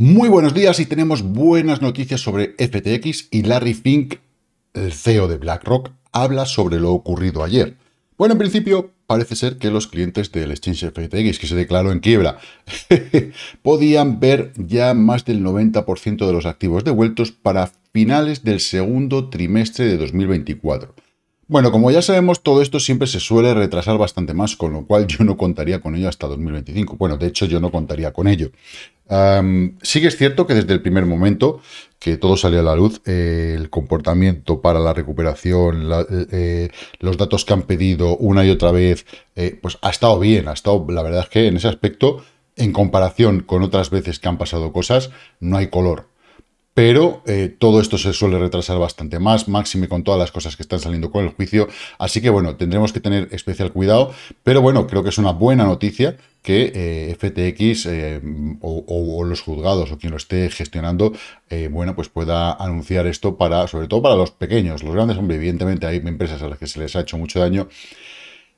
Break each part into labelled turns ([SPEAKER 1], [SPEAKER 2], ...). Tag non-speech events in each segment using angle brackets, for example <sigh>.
[SPEAKER 1] Muy buenos días y tenemos buenas noticias sobre FTX y Larry Fink, el CEO de BlackRock, habla sobre lo ocurrido ayer. Bueno, en principio parece ser que los clientes del exchange FTX, que se declaró en quiebra, <laughs> podían ver ya más del 90% de los activos devueltos para finales del segundo trimestre de 2024. Bueno, como ya sabemos, todo esto siempre se suele retrasar bastante más, con lo cual yo no contaría con ello hasta 2025. Bueno, de hecho yo no contaría con ello sí que es cierto que desde el primer momento que todo salió a la luz, eh, el comportamiento para la recuperación, eh, los datos que han pedido una y otra vez, eh, pues ha estado bien, ha estado, la verdad es que en ese aspecto, en comparación con otras veces que han pasado cosas, no hay color. Pero todo esto se suele retrasar bastante más, máxime con todas las cosas que están saliendo con el juicio. Así que bueno, tendremos que tener especial cuidado. Pero bueno, creo que es una buena noticia que eh, FTX eh, o, los juzgados o quien lo esté gestionando, eh, bueno, pues pueda anunciar esto para, sobre todo para los pequeños, los grandes, hombre, evidentemente hay empresas a las que se les ha hecho mucho daño.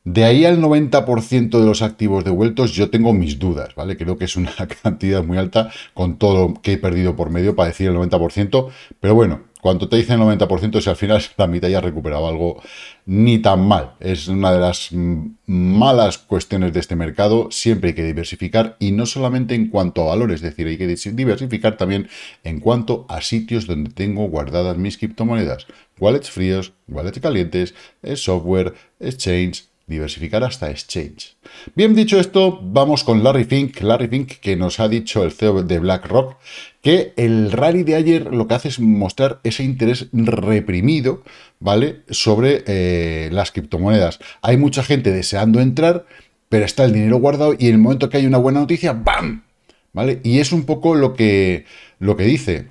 [SPEAKER 1] De ahí al 90% de los activos devueltos, yo tengo mis dudas, ¿vale? Creo que es una <laughs> cantidad muy alta con todo que he perdido por medio para decir el 90%, pero bueno, cuando te dicen 90% si al final la mitad ya recuperado algo ni tan mal. Es una de las malas cuestiones de este mercado. Siempre hay que diversificar y no solamente en cuanto a valores, es decir, hay que diversificar también en cuanto a sitios donde tengo guardadas mis criptomonedas. Wallets fríos, wallets calientes, software, exchange, diversificar hasta exchange. Bien dicho esto, vamos con Larry Fink. Larry Fink que nos ha dicho el CEO de BlackRock que el rally de ayer lo que hace es mostrar ese interés reprimido, ¿vale? Sobre eh, las criptomonedas. Hay mucha gente deseando entrar, pero está el dinero guardado y en el momento que hay una buena noticia, ¡bam! ¿Vale? Y es un poco lo que, lo que dice.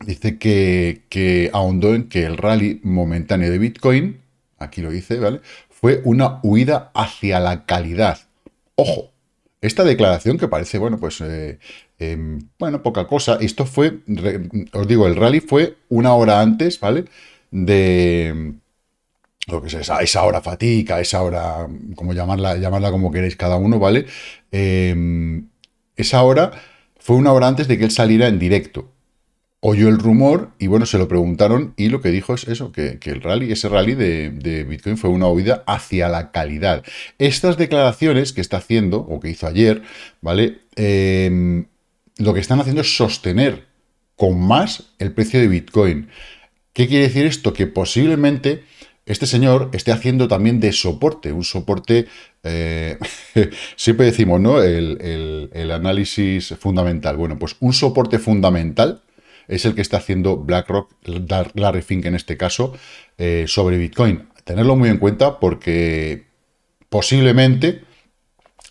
[SPEAKER 1] Dice que, que ahondó en que el rally momentáneo de Bitcoin, aquí lo dice, ¿vale? fue una huida hacia la calidad. Ojo, esta declaración que parece, bueno, pues, eh, em, bueno, poca cosa. Esto fue, os digo, el rally fue una hora antes, ¿vale? De lo que es esa, hora fatiga, esa hora, como llamarla, llamarla como queréis cada uno, ¿vale? Em, esa hora fue una hora antes de que él saliera en directo oyó el rumor y bueno, se lo preguntaron y lo que dijo es eso, que, el rally, ese rally de, Bitcoin fue una huida hacia la calidad. Estas declaraciones que está haciendo o que hizo ayer, ¿vale? Em, lo que están haciendo es sostener con más el precio de Bitcoin. ¿Qué quiere decir esto? Que posiblemente este señor esté haciendo también de soporte, un soporte, eh, <laughs> siempre decimos, ¿no? el análisis fundamental. Bueno, pues un soporte fundamental es el que está haciendo BlackRock, la Fink en este caso, eh, sobre Bitcoin. Tenerlo muy en cuenta porque posiblemente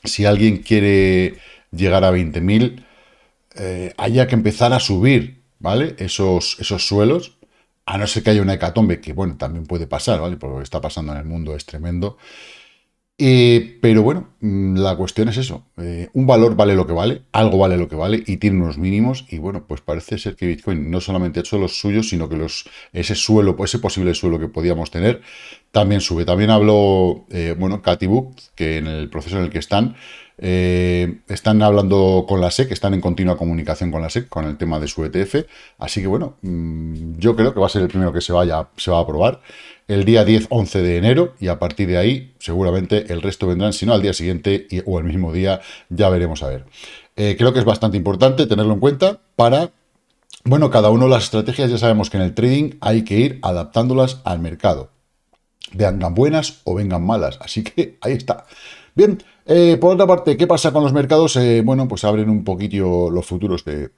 [SPEAKER 1] si alguien quiere llegar a 20.000, eh, haya que empezar a subir, ¿vale? Esos, esos suelos, a no ser que haya una hecatombe, que bueno, también puede pasar, ¿vale? Porque lo que está pasando en el mundo es tremendo. Eh, pero bueno, mm, la cuestión es eso. Eh, un valor vale lo que vale, algo vale lo que vale y tiene unos mínimos. Y bueno, pues parece ser que Bitcoin no solamente ha hecho los suyos, sino que los, ese suelo, ese posible suelo que podíamos tener, también sube. También habló, eh, bueno, Katy Book, que en el proceso en el que están, están hablando con la SEC, están en continua comunicación con la SEC con el tema de su ETF. Así que bueno, mm, yo creo que va a ser el primero que se vaya, se va a aprobar el día 10-11 de enero y a partir de ahí seguramente el resto vendrán, sino al día siguiente o el mismo día, ya veremos a ver. Eh, creo que es bastante importante tenerlo en cuenta para bueno, cada uno las estrategias ya sabemos que en el trading hay que ir adaptándolas al mercado. Vengan buenas o vengan malas. Así que <laughs> ahí está. Bien, eh, por otra parte, ¿qué pasa con los mercados? Eh, bueno, pues abren un poquito los futuros de,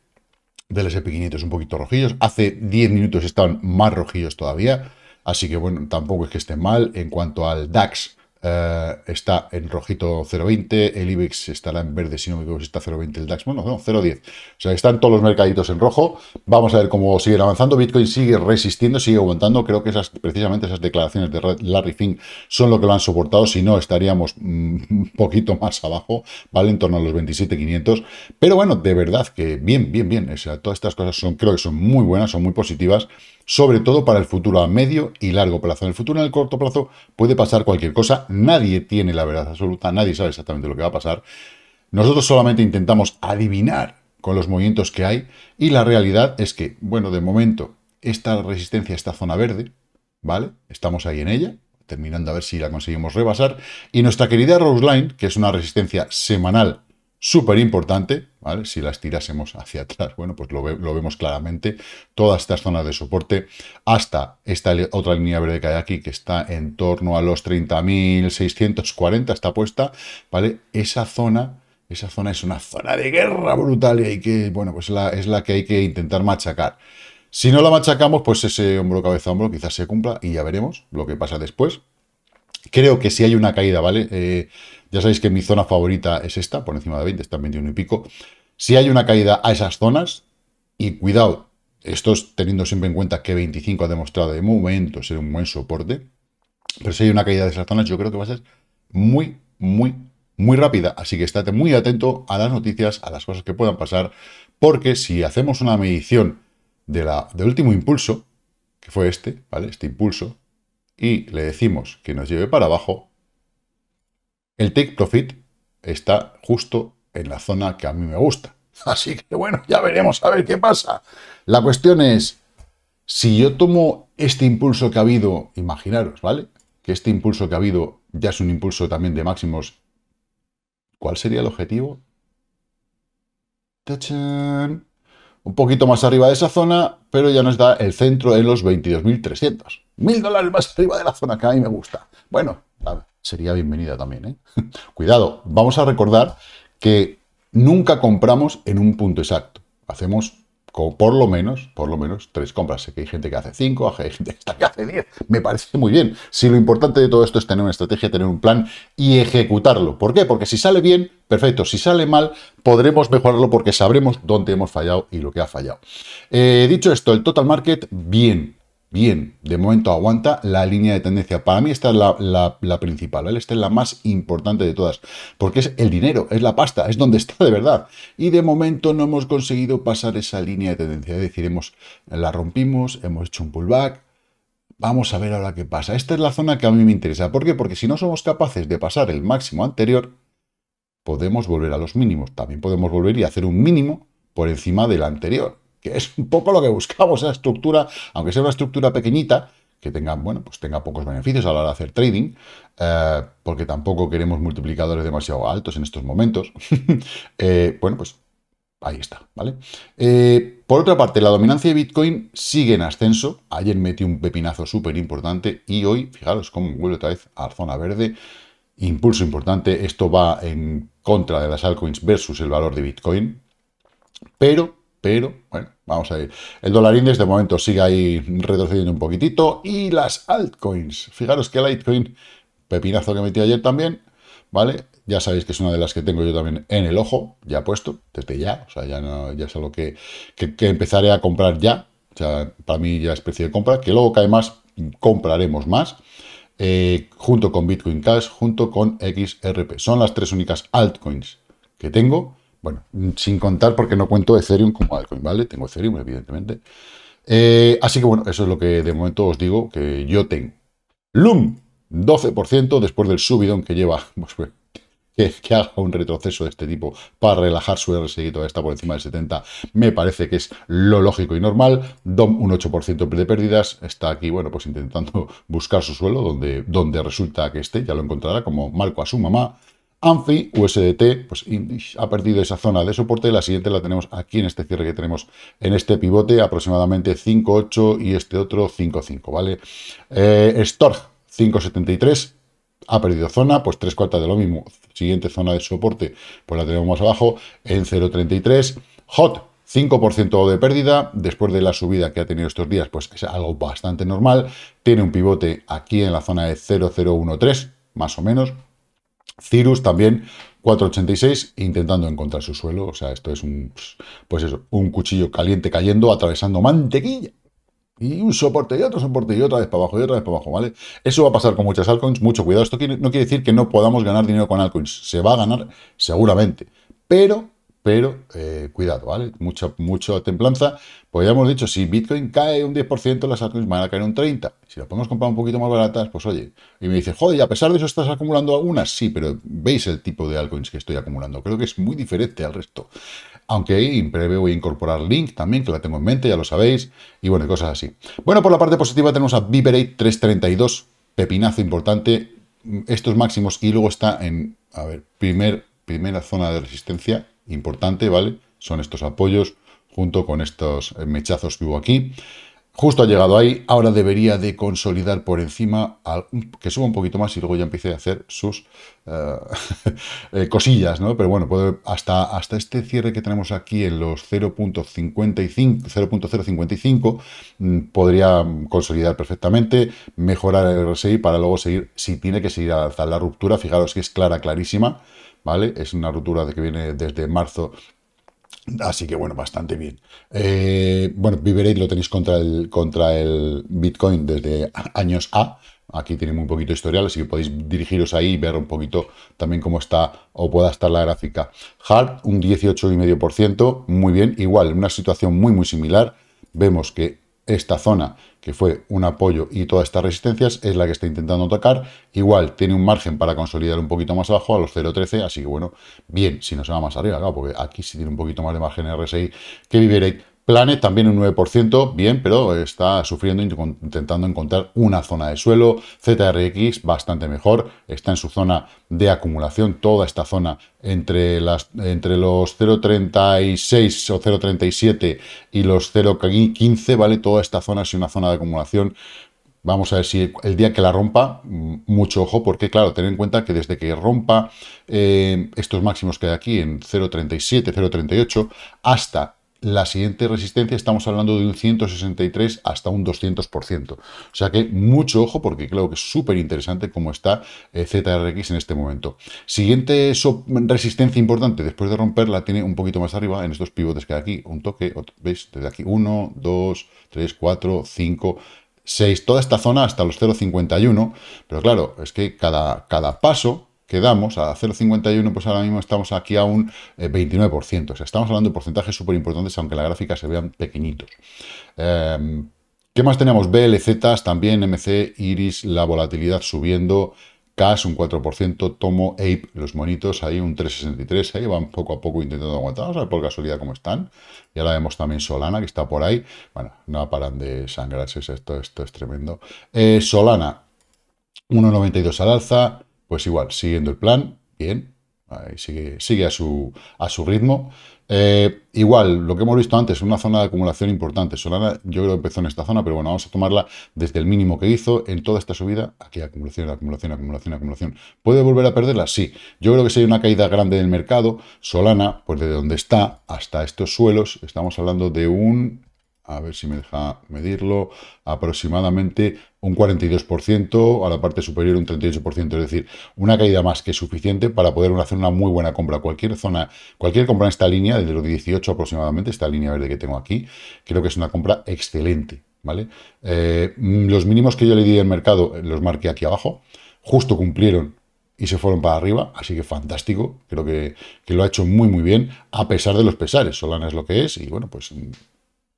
[SPEAKER 1] del SP500 un poquito rojillos. Hace 10 minutos estaban más rojillos todavía. Así que bueno, tampoco es que esté mal. En cuanto al DAX, eh, está en rojito 0,20, el IBEX estará en verde, si no me equivoco, está 0,20 el DAX, bueno, no, 0,10. O sea, están todos los mercaditos en rojo. Vamos a ver cómo siguen avanzando. Bitcoin sigue resistiendo, sigue aguantando. Creo que esas, precisamente esas declaraciones de Larry Fink son lo que lo han soportado. Si no, estaríamos mm, <laughs> un poquito más abajo, ¿vale? En torno a los 27,500. Pero bueno, de verdad que bien, bien, bien. O sea, todas estas cosas son, creo que son muy buenas, son muy positivas sobre todo para el futuro a medio y largo plazo. En el futuro, en el corto plazo, puede pasar cualquier cosa. Nadie tiene la verdad absoluta, nadie sabe exactamente lo que va a pasar. Nosotros solamente intentamos adivinar con los movimientos que hay y la realidad es que, bueno, de momento, esta resistencia, esta zona verde, ¿vale? Estamos ahí en ella, terminando a ver si la conseguimos rebasar. Y nuestra querida Rose Line, que es una resistencia semanal súper importante, ¿vale? Si las tirásemos hacia atrás, bueno, pues lo, vemos claramente. Todas estas zonas de soporte, hasta esta otra línea verde que hay aquí, que está en torno a los 30.640, está puesta, ¿vale? Esa zona... Esa zona es una zona de guerra brutal y hay que, bueno, pues es la que hay que intentar machacar. Si no la machacamos, pues ese hombro cabeza a hombro quizás se cumpla y ya veremos lo que pasa después. Creo que si hay una caída, ¿vale? Eh, ya sabéis que mi zona favorita es esta, por encima de 20, está 21 y pico. Si hay una caída a esas zonas, y cuidado, esto es teniendo siempre en cuenta que 25 ha demostrado de momento ser un buen soporte, pero si hay una caída de esas zonas, yo creo que va a ser muy, muy, muy rápida. Así que estate muy atento a las noticias, a las cosas que puedan pasar, porque si hacemos una medición del último impulso, que fue este, ¿vale? Este impulso, y le decimos que nos lleve para abajo, el take profit está justo en la zona que a mí me gusta. <laughs> Así que bueno, ya veremos a ver qué pasa. La cuestión es, si yo tomo este impulso que ha habido, imaginaros, ¿vale? Que este impulso que ha habido ya es un impulso también de máximos, ¿cuál sería el objetivo? Un poquito más arriba de esa zona, pero ya nos da el centro en los 22.300. Mil dólares más arriba de la zona que a mí me gusta. Bueno, sería bienvenida también. ¿eh? <laughs> Cuidado, vamos a recordar que nunca compramos en un punto exacto. Hacemos por lo menos, por lo menos, tres compras. Sé que hay gente que hace cinco, <laughs> hay gente que hace diez. Me parece muy bien. Si lo importante de todo esto es tener una estrategia, tener un plan y ejecutarlo. ¿Por qué? Porque si sale bien, perfecto. Si sale mal, podremos mejorarlo porque sabremos dónde hemos fallado y lo que ha fallado. Eh, dicho esto, el total market, bien Bien, de momento aguanta la línea de tendencia. Para mí esta es la, principal, Esta es la más importante de todas, porque es el dinero, es la pasta, es donde está de verdad. Y de momento no hemos conseguido pasar esa línea de tendencia, es decir, la rompimos, hemos hecho un pullback, Vamos a ver ahora qué pasa. Esta es la zona que a mí me interesa. ¿Por qué? Porque si no somos capaces de pasar el máximo anterior, podemos volver a los mínimos. También podemos volver y hacer un mínimo por encima del anterior que es un poco lo que buscamos, esa estructura, aunque sea una estructura pequeñita, que tenga, bueno, pues tenga pocos beneficios a la hora de hacer trading, eh, porque tampoco queremos multiplicadores demasiado altos en estos momentos. <laughs> Eh, bueno, pues ahí está, ¿vale? Eh, por otra parte, la dominancia de Bitcoin sigue en ascenso. Ayer metí un pepinazo súper importante y hoy, fijaros cómo vuelve otra vez a la zona verde. Impulso importante, esto va en contra de las altcoins versus el valor de Bitcoin, pero pero bueno, vamos a ir. El dólar index de momento sigue ahí retrocediendo un poquitito y las altcoins. Fijaros que Litecoin, pepinazo que metí ayer también, ¿vale? Ya sabéis que es una de las que tengo yo también en el ojo, ya puesto, desde ya, o sea, ya, no, ya es algo que, empezaré a comprar ya, o sea, para mí ya es precio de compra, que luego cae más, compraremos más, eh, junto con Bitcoin Cash, junto con XRP. Son las tres únicas altcoins que tengo bueno, mm, sin contar porque no cuento Ethereum como Alcoin, ¿vale? Tengo Ethereum, evidentemente. Eh, así que bueno, eso es lo que de momento os digo que yo tengo. Loom, 12% después del subidón que lleva, <laughs> pues, pues, que, haga un retroceso de este tipo para relajar su RSI y toda esta por encima del 70, me parece que es lo lógico y normal. DOM un 8% de pérdidas, está aquí, bueno, pues intentando <laughs> buscar su suelo donde, donde resulta que esté, ya lo encontrará, como Marco a su mamá. ANFI, USDT, pues ha perdido esa zona de soporte, la siguiente la tenemos aquí en este cierre que tenemos en este pivote, aproximadamente 5.8 y este otro 5.5, ¿vale? Eh, Storg, 5.73, ha perdido zona, pues tres cuartas de lo mismo, siguiente zona de soporte, pues la tenemos más abajo, en 0.33, HOT, 5% de pérdida, después de la subida que ha tenido estos días, pues es algo bastante normal, tiene un pivote aquí en la zona de 0.013, más o menos, Cirrus también 486 intentando encontrar su suelo. O sea, esto es un, pues un cuchillo caliente cayendo, atravesando mantequilla. Y un soporte y otro soporte y otra vez para abajo y otra vez para abajo, ¿vale? Eso va a pasar con muchas altcoins, mucho cuidado. Esto no quiere decir que no podamos ganar dinero con altcoins. Se va a ganar seguramente. Pero pero eh, cuidado, ¿vale? Mucha, mucho templanza. Pues ya hemos dicho, si Bitcoin cae un 10%, las altcoins van a caer un 30%. Si las podemos comprar un poquito más baratas, pues oye. Y me dice, joder, y a pesar de eso estás acumulando algunas. Sí, pero veis el tipo de altcoins que estoy acumulando. Creo que es muy diferente al resto. Aunque en breve voy a incorporar Link también, que la tengo en mente, ya lo sabéis. Y bueno, cosas así. Bueno, por la parte positiva tenemos a Viberate 332, pepinazo importante. Estos máximos y luego está en, a ver, primer, primera zona de resistencia, importante, ¿vale? Son estos apoyos junto con estos mechazos que hubo aquí. Justo ha llegado ahí, ahora debería de consolidar por encima, que suba un poquito más y luego ya empiece a hacer sus eh, <laughs> eh, cosillas, ¿no? Pero bueno, puede, hasta, hasta este cierre que tenemos aquí en los 0.055 mm, podría consolidar perfectamente, mejorar el RSI para luego seguir, si tiene que seguir alzar La ruptura, fijaros que es clara, clarísima, ¿vale? Es una ruptura de que viene desde marzo Así que bueno, bastante bien. Eh, bueno, Viverate lo tenéis contra el, contra el Bitcoin desde años A. Aquí tiene muy poquito historial, así que podéis dirigiros ahí y ver un poquito también cómo está o pueda estar la gráfica. Hard, un 18,5%, muy bien. Igual, una situación muy, muy similar. Vemos que esta zona que fue un apoyo y todas estas resistencias, es la que está intentando tocar. Igual tiene un margen para consolidar un poquito más abajo a los 0.13, así que bueno, bien, si no se va más arriba, claro, porque aquí sí tiene un poquito más de margen RSI que Viverate, Planet también un 9%, bien, pero está sufriendo intentando encontrar una zona de suelo. ZRX bastante mejor, está en su zona de acumulación, toda esta zona entre, las, entre los 0.36 o 0.37 y los 0.15, ¿vale? Toda esta zona es una zona de acumulación Vamos a ver si el día que la rompa, mm, mucho ojo, porque claro, ten en cuenta que desde que rompa eh, estos máximos que hay aquí en 0.37, 0.38, hasta la siguiente resistencia estamos hablando de un 163 hasta un 200%. O sea que mucho ojo porque creo que es súper interesante cómo está eh, ZRX en este momento. Siguiente resistencia importante, después de romperla, tiene un poquito más arriba en estos pivotes que hay aquí, un toque, ¿veis? Desde aquí 1, 2, 3, 4, 5... 6, toda esta zona hasta los 0,51, pero claro, es que cada, cada paso quedamos a 0,51, pues ahora mismo estamos aquí a un 29%. Eh, o sea, estamos hablando de porcentajes súper importantes, aunque la gráfica se vean pequeñitos. Em, ¿Qué más tenemos? BLZ, también MC, Iris, la volatilidad subiendo, Cas un 4%, Tomo, Ape, los monitos ahí un 3,63, ahí van poco a poco intentando aguantar, vamos a ver por casualidad cómo están. Ya la vemos también Solana, que está por ahí. Bueno, no paran de sangrarse, esto, esto es tremendo. Eh, Solana, 1,92 al alza, pues igual, siguiendo el plan, bien, sigue, sigue a, su, a su ritmo. Eh, igual, lo que hemos visto antes, una zona de acumulación importante. Solana yo creo que empezó en esta zona, pero bueno, vamos a tomarla desde el mínimo que hizo en toda esta subida. Aquí acumulación, acumulación, acumulación, acumulación. ¿Puede volver a perderla? Sí. Yo creo que si hay una caída grande del mercado, Solana, pues desde donde está hasta estos suelos, estamos hablando de un a ver si me deja medirlo, aproximadamente un 42%, a la parte superior un 38%, es decir, una caída más que suficiente para poder hacer una muy buena compra. Cualquier zona, cualquier compra en esta línea, desde los 18 aproximadamente, esta línea verde que tengo aquí, creo que es una compra excelente, ¿vale? Eh, los mínimos que yo le di al mercado eh, los marqué aquí abajo, justo cumplieron y se fueron para arriba, así que fantástico, creo que, que lo ha hecho muy muy bien, a pesar de los pesares, Solana es lo que es, y bueno, pues mm,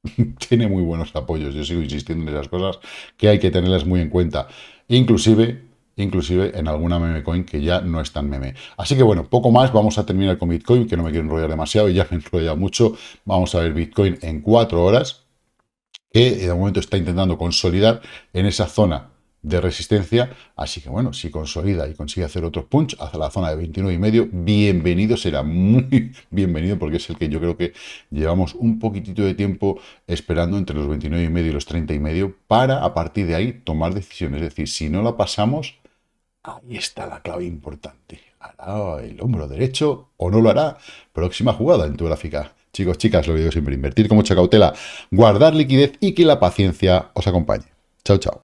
[SPEAKER 1] <laughs> tiene muy buenos apoyos. Yo sigo insistiendo en esas cosas que hay que tenerlas muy en cuenta. Inclusive, inclusive en alguna meme coin que ya no es tan meme. Así que bueno, poco más, vamos a terminar con Bitcoin, que no me quiero enrollar demasiado y ya me he enrollado mucho. Vamos a ver Bitcoin en cuatro horas, que de momento está intentando consolidar en esa zona de resistencia, así que bueno, si consolida y consigue hacer otros punch hacia la zona de 29 y medio, bienvenido, será muy <laughs> bienvenido porque es el que yo creo que llevamos un poquitito de tiempo esperando entre los 29 y medio y los 30 y medio para a partir de ahí tomar decisiones, es decir, si no la pasamos, ahí está la clave importante, hará el hombro derecho o no lo hará, próxima jugada en tu gráfica. Chicos, chicas, lo digo siempre, invertir con mucha cautela, guardar liquidez y que la paciencia os acompañe. Chao, chao.